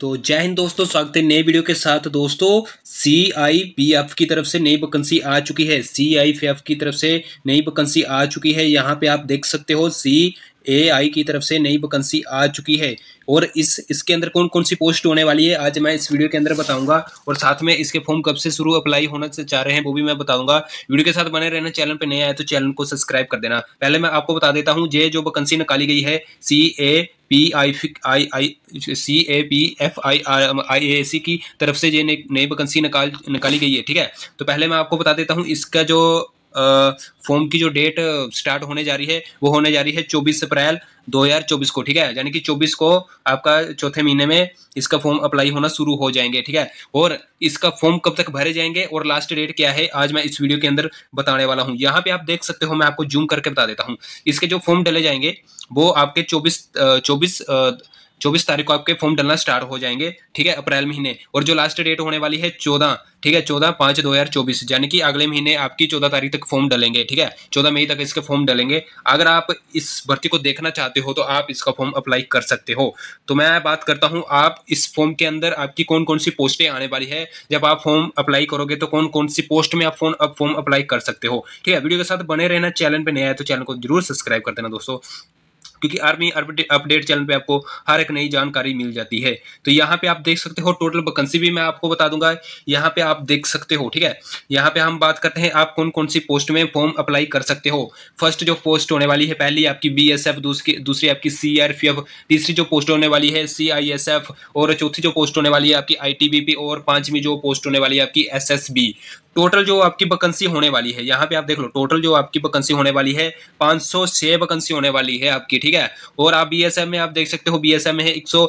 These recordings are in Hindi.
तो जय हिंद दोस्तों स्वागत है नए वीडियो के साथ तो दोस्तों सी आई पी एफ की तरफ से नई वैकेंसी आ चुकी है सी आई पी एफ की तरफ से नई वैकेंसी आ चुकी है यहाँ पे आप देख सकते हो सी एआई की तरफ से नई वैकेंसी आ चुकी है और इस इसके अंदर कौन कौन सी पोस्ट होने वाली है आज मैं इस वीडियो के अंदर बताऊंगा और साथ में इसके फॉर्म कब से शुरू अप्लाई होना से चाह रहे हैं वो भी मैं बताऊंगा वीडियो के साथ बने रहना चैनल पर नए आए तो चैनल को सब्सक्राइब कर देना पहले मैं आपको बता देता हूँ ये जो वैकेंसी निकाली गई है C A P I I I C A P F I R I A C की तरफ से ये नई वैकेंसी निकाल निकाली गई है ठीक है तो पहले मैं आपको बता देता हूँ इसका जो फॉर्म की जो डेट स्टार्ट होने जा रही है वो होने जा रही है चौबीस अप्रैल 2024 को ठीक है यानी कि 24 को आपका चौथे महीने में इसका फॉर्म अप्लाई होना शुरू हो जाएंगे ठीक है और इसका फॉर्म कब तक भरे जाएंगे और लास्ट डेट क्या है आज मैं इस वीडियो के अंदर बताने वाला हूँ यहाँ पे आप देख सकते हो मैं आपको जूम करके बता देता हूँ इसके जो फॉर्म डले जाएंगे वो आपके चौबीस चौबीस चौबीस तारीख को आपके फॉर्म डलना स्टार्ट हो जाएंगे ठीक है अप्रैल महीने और जो लास्ट डेट होने वाली है चौदह ठीक है चौदह पांच दो हज़ार चौबीस यानी कि अगले महीने आपकी चौदह तारीख तक फॉर्म डलेंगे ठीक है चौदह मई तक इसके फॉर्म डलेंगे अगर आप इस भर्ती को देखना चाहते हो तो आप इसका फॉर्म अप्लाई कर सकते हो तो मैं बात करता हूँ आप इस फॉर्म के अंदर आपकी कौन कौन सी पोस्टें आने वाली है जब आप फॉर्म अप्लाई करोगे तो कौन कौन सी पोस्ट में आप फॉर्म फॉर्म अप्लाई कर सकते हो ठीक है वीडियो के साथ बने रहना चैनल पर नया है तो चैनल को जरूर सब्सक्राइब कर देना दोस्तों क्योंकि आर्मी अपडेट चैनल पे आपको हर एक नई जानकारी मिल जाती है तो यहाँ पे आप देख सकते हो टोटल वैकेंसी भी मैं आपको बता दूंगा यहाँ पे आप देख सकते हो ठीक है यहाँ पे हम बात करते हैं आप कौन कौन सी पोस्ट में फॉर्म अप्लाई कर सकते हो फर्स्ट जो पोस्ट होने वाली है पहली आपकी बी दूसरी दूसरी आपकी सी तीसरी जो पोस्ट होने वाली है सी और चौथी जो पोस्ट होने वाली है आपकी आई और पांचवी जो पोस्ट होने वाली है आपकी एस टोटल जो आपकी वैकेंसी होने वाली है यहाँ पे आप देख लो टोटल जो आपकी वैकेंसी होने वाली है पांच सौ वैकेंसी होने वाली है आपकी ठीक है और आप बी एस में आप देख सकते हो बी एस एम में एक सौ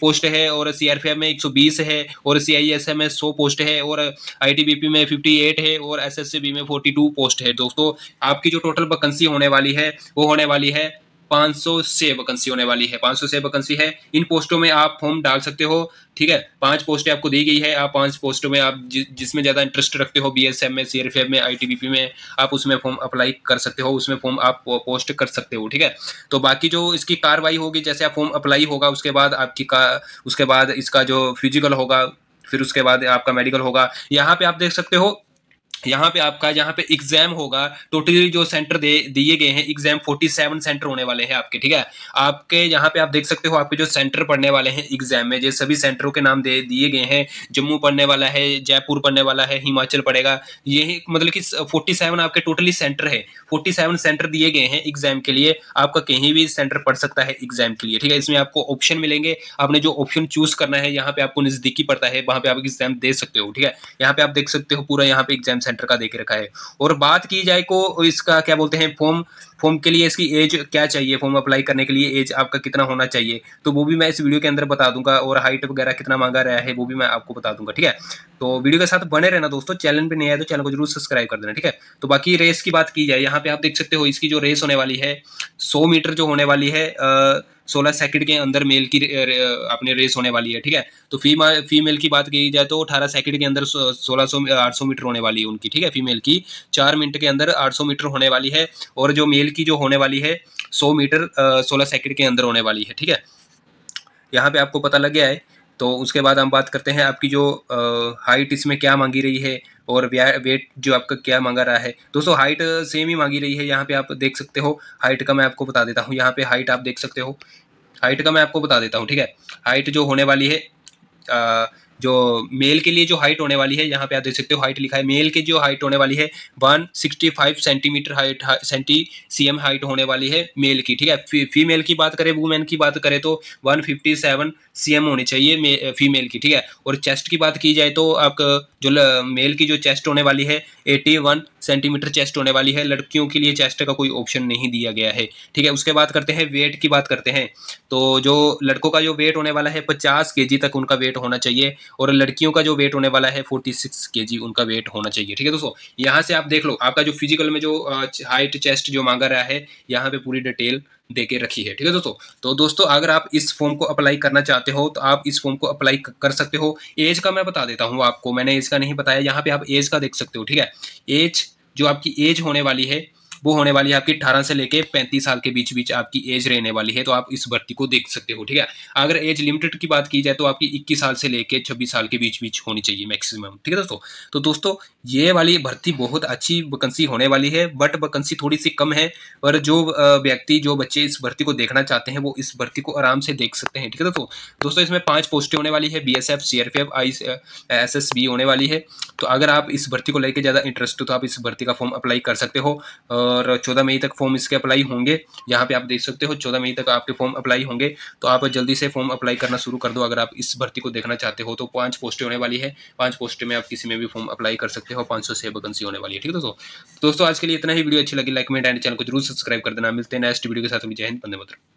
पोस्ट है और सी में एक सौ बीस है और सी आई एस एम में सौ पोस्ट है और आई टी बी पी में फिफ्टी एट है और एस एस सी बी में फोर्टी टू पोस्ट है दोस्तों आपकी जो टोटल वैकेंसी होने वाली है वो होने वाली है 500 से वैकेंसी होने वाली है 500 से वैकेंसी है इन पोस्टों में आप फॉर्म डाल सकते हो ठीक है पांच पोस्टें आपको दी गई है आप पांच पोस्टों में आप जिसमें ज़्यादा इंटरेस्ट रखते हो बीएसएम में सीआरपीएफ में आईटीबीपी में आप उसमें फॉर्म अप्लाई कर सकते हो उसमें फॉर्म आप पोस्ट कर सकते हो ठीक है तो बाकी जो इसकी कार्रवाई होगी जैसे आप फॉर्म अप्लाई होगा उसके बाद आपकी उसके बाद इसका जो फिजिकल होगा फिर उसके बाद आपका मेडिकल होगा यहाँ पे आप देख सकते हो यहाँ पे आपका जहाँ पे एग्जाम होगा टोटली जो सेंटर दे दिए गए हैं एग्जाम 47 सेंटर होने वाले हैं आपके ठीक है आपके यहाँ पे आप देख सकते हो आपके जो सेंटर पढ़ने वाले हैं एग्जाम में जो सभी सेंटरों के नाम दे दिए गए हैं जम्मू पढ़ने वाला है जयपुर पढ़ने वाला है हिमाचल पड़ेगा यही मतलब कि 47 आपके टोटली सेंटर है फोर्टी सेंटर दिए गए हैं एग्जाम के लिए आपका कहीं भी सेंटर पढ़ सकता है एग्जाम के लिए ठीक है इसमें आपको ऑप्शन मिलेंगे आपने जो ऑप्शन चूज करना है यहाँ पे आपको नजदीकी पड़ता है वहां पे आप एग्जाम दे सकते हो ठीक है यहाँ पे आप देख सकते हो पूरा यहाँ पे एग्जाम सेंटर का देख रखा है और बात की जाए को इसका क्या बोलते हैं फॉर्म फॉर्म के लिए इसकी एज क्या चाहिए फॉर्म अप्लाई करने के लिए एज आपका कितना होना चाहिए तो वो भी मैं इस वीडियो के अंदर बता दूंगा और हाइट वगैरह कितना मांगा रहा है वो भी मैं आपको बता दूंगा ठीक है तो वीडियो के साथ बने रहना दोस्तों चैनल पर नहीं आया तो चैनल को जरूर सब्सक्राइब कर देना ठीक है तो बाकी रेस की बात की जाए यहाँ पे आप देख सकते हो इसकी जो रेस होने वाली है सौ मीटर जो होने वाली है सोलह सेकंड के अंदर मेल की अपने रेस होने वाली है ठीक है तो फीमा फीमेल की बात की जाए तो अठारह सेकंड के अंदर सोलह सौ आठ सौ मीटर होने वाली है उनकी ठीक है फीमेल की चार मिनट के अंदर आठ सौ मीटर होने वाली है और जो मेल खेल की जो होने वाली है सौ मीटर सोलह सेकेंड के अंदर होने वाली है ठीक है यहाँ पे आपको पता लग गया है तो उसके बाद हम बात करते हैं आपकी जो आ, हाइट इसमें क्या मांगी रही है और वेट जो आपका क्या मांगा रहा है दोस्तों हाइट सेम ही मांगी रही है यहाँ पे आप देख सकते हो हाइट का मैं आपको बता देता हूँ यहाँ पे हाइट आप देख सकते हो हाइट का मैं आपको बता देता हूँ ठीक है हाइट जो होने वाली है आ, जो मेल के लिए जो हाइट होने वाली है यहाँ पे आप देख सकते हो हाइट लिखा है मेल की जो हाइट होने वाली है 165 centimetre height centi C M height होने वाली है मेल की ठीक है फी, फीमेल की बात करें वुमेन की बात करें तो 157 सीएम होनी चाहिए फीमेल की ठीक है और चेस्ट की बात की जाए तो आप जो मेल की जो चेस्ट होने वाली है वन सेंटीमीटर चेस्ट होने वाली है लड़कियों के लिए चेस्ट का कोई ऑप्शन नहीं दिया गया है ठीक है उसके बाद करते हैं वेट की बात करते हैं तो जो लड़कों का जो वेट होने वाला है पचास के तक उनका वेट होना चाहिए और लड़कियों का जो वेट होने वाला है फोर्टी सिक्स के जी उनका वेट होना चाहिए ठीक है दोस्तों यहाँ से आप देख लो आपका जो फिजिकल में जो हाइट चेस्ट जो मांगा रहा है यहाँ पे पूरी डिटेल दे के रखी है ठीक है दोस्तों तो दोस्तों अगर आप इस फॉर्म को अप्लाई करना चाहते हो तो आप इस फॉर्म को अप्लाई कर सकते हो एज का मैं बता देता हूँ आपको मैंने एज का नहीं बताया यहाँ पे आप एज का देख सकते हो ठीक है एज जो आपकी एज होने वाली है वो होने वाली है आपकी अठारह से लेकर पैंतीस साल के बीच बीच आपकी एज रहने वाली है तो आप इस भर्ती को देख सकते हो ठीक है अगर एज लिमिटेड की बात की जाए तो आपकी इक्कीस साल से लेकर छब्बीस साल के बीच बीच होनी चाहिए मैक्सिमम ठीक है दोस्तों तो दोस्तों ये वाली भर्ती बहुत अच्छी वैकेंसी होने वाली है बट वैकेंसी थोड़ी सी कम है और जो व्यक्ति जो बच्चे इस भर्ती को देखना चाहते हैं वो इस भर्ती को आराम से देख सकते हैं ठीक है दोस्तों दोस्तों इसमें पांच पोस्टें होने वाली है B S F C R P F I S S B होने वाली है तो अगर आप इस भर्ती को लेकर ज़्यादा इंटरेस्ट हो तो आप इस भर्ती का फॉर्म अप्लाई कर सकते हो और चौदह मई तक फॉर्म इसके अप्लाई होंगे यहाँ पे आप देख सकते हो चौदह मई तक आपके फॉर्म अप्लाई होंगे तो आप जल्दी से फॉर्म अप्लाई करना शुरू कर दो अगर आप इस भर्ती को देखना चाहते हो तो पाँच पोस्टें होने वाली है पाँच पोस्टें में आप किसी में भी फॉर्म अप्लाई कर सकते हो पाँच सौ से वैकेंसी होने वाली है ठीक है दोस्तों दोस्तों आज के लिए इतना ही वीडियो अच्छी लगी लाइक में एंड चैनल को जरूर सब्सक्राइब कर देना मिलते हैं नेक्स्ट वीडियो के साथ जय हिंद बंदे मतलब